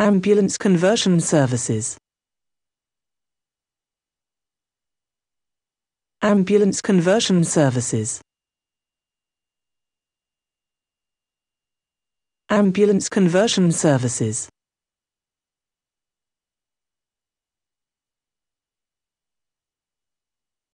Ambulance Conversion Services Ambulance Conversion Services Ambulance Conversion Services